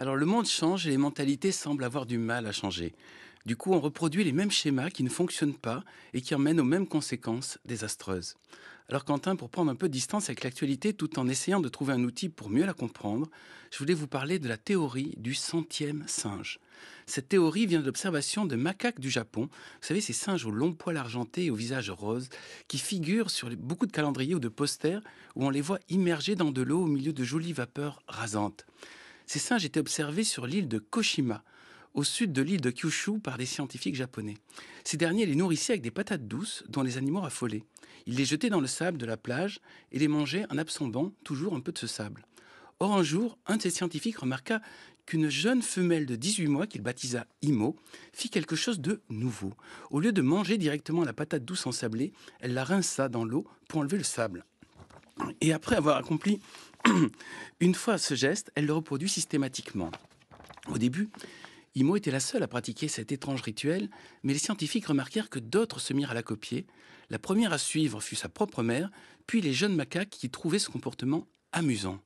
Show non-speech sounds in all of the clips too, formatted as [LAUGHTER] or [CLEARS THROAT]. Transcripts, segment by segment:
Alors le monde change et les mentalités semblent avoir du mal à changer. Du coup, on reproduit les mêmes schémas qui ne fonctionnent pas et qui emmènent aux mêmes conséquences désastreuses. Alors Quentin, pour prendre un peu de distance avec l'actualité tout en essayant de trouver un outil pour mieux la comprendre, je voulais vous parler de la théorie du centième singe. Cette théorie vient de l'observation de macaques du Japon, vous savez ces singes aux longs poils argentés et au visage rose, qui figurent sur beaucoup de calendriers ou de posters où on les voit immergés dans de l'eau au milieu de jolies vapeurs rasantes. Ces singes étaient observés sur l'île de Koshima, au sud de l'île de Kyushu par des scientifiques japonais. Ces derniers les nourrissaient avec des patates douces dont les animaux raffolaient. Ils les jetaient dans le sable de la plage et les mangeaient en absorbant toujours un peu de ce sable. Or un jour, un de ces scientifiques remarqua qu'une jeune femelle de 18 mois qu'il baptisa Imo fit quelque chose de nouveau. Au lieu de manger directement la patate douce ensablée, elle la rinça dans l'eau pour enlever le sable. Et après avoir accompli [CLEARS THROAT] une fois ce geste, elle le reproduit systématiquement. Au début, Imo était la seule à pratiquer cet étrange rituel, mais les scientifiques remarquèrent que d'autres se mirent à la copier. La première à suivre fut sa propre mère, puis les jeunes macaques qui trouvaient ce comportement amusant.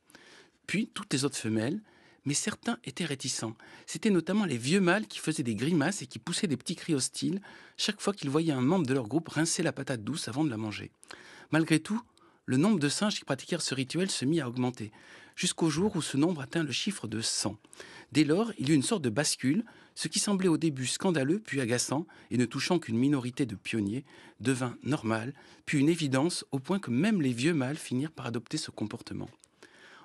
Puis toutes les autres femelles, mais certains étaient réticents. C'étaient notamment les vieux mâles qui faisaient des grimaces et qui poussaient des petits cris hostiles chaque fois qu'ils voyaient un membre de leur groupe rincer la patate douce avant de la manger. Malgré tout, le nombre de singes qui pratiquèrent ce rituel se mit à augmenter, jusqu'au jour où ce nombre atteint le chiffre de 100. Dès lors, il y eut une sorte de bascule, ce qui semblait au début scandaleux, puis agaçant, et ne touchant qu'une minorité de pionniers, devint normal, puis une évidence, au point que même les vieux mâles finirent par adopter ce comportement.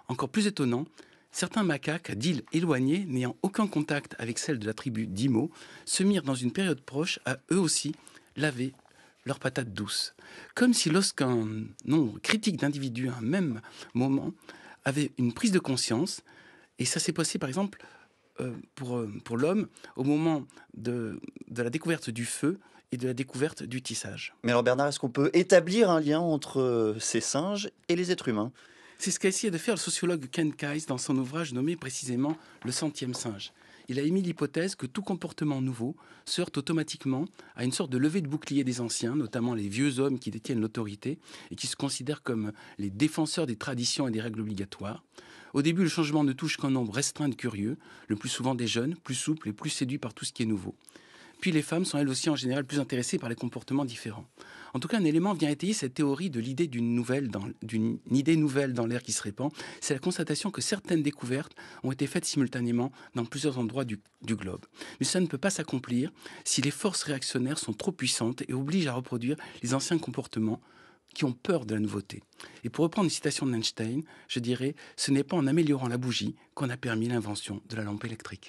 Encore plus étonnant, certains macaques d'îles éloignées, n'ayant aucun contact avec celles de la tribu d'Imo, se mirent dans une période proche à eux aussi laver leurs patates douces. Comme si lorsqu'un nombre critique d'individus à un même moment avait une prise de conscience, et ça s'est passé par exemple euh, pour, euh, pour l'homme au moment de, de la découverte du feu et de la découverte du tissage. Mais alors Bernard, est-ce qu'on peut établir un lien entre euh, ces singes et les êtres humains c'est ce qu'a essayé de faire le sociologue Ken Kais dans son ouvrage nommé précisément Le centième singe. Il a émis l'hypothèse que tout comportement nouveau se automatiquement à une sorte de levée de bouclier des anciens, notamment les vieux hommes qui détiennent l'autorité et qui se considèrent comme les défenseurs des traditions et des règles obligatoires. Au début, le changement ne touche qu'un nombre restreint de curieux, le plus souvent des jeunes, plus souples et plus séduits par tout ce qui est nouveau. Puis les femmes sont elles aussi en général plus intéressées par les comportements différents. En tout cas, un élément vient étayer cette théorie de l'idée d'une nouvelle, d'une idée nouvelle dans l'air qui se répand. C'est la constatation que certaines découvertes ont été faites simultanément dans plusieurs endroits du, du globe. Mais ça ne peut pas s'accomplir si les forces réactionnaires sont trop puissantes et obligent à reproduire les anciens comportements qui ont peur de la nouveauté. Et pour reprendre une citation d'Einstein, je dirais, ce n'est pas en améliorant la bougie qu'on a permis l'invention de la lampe électrique.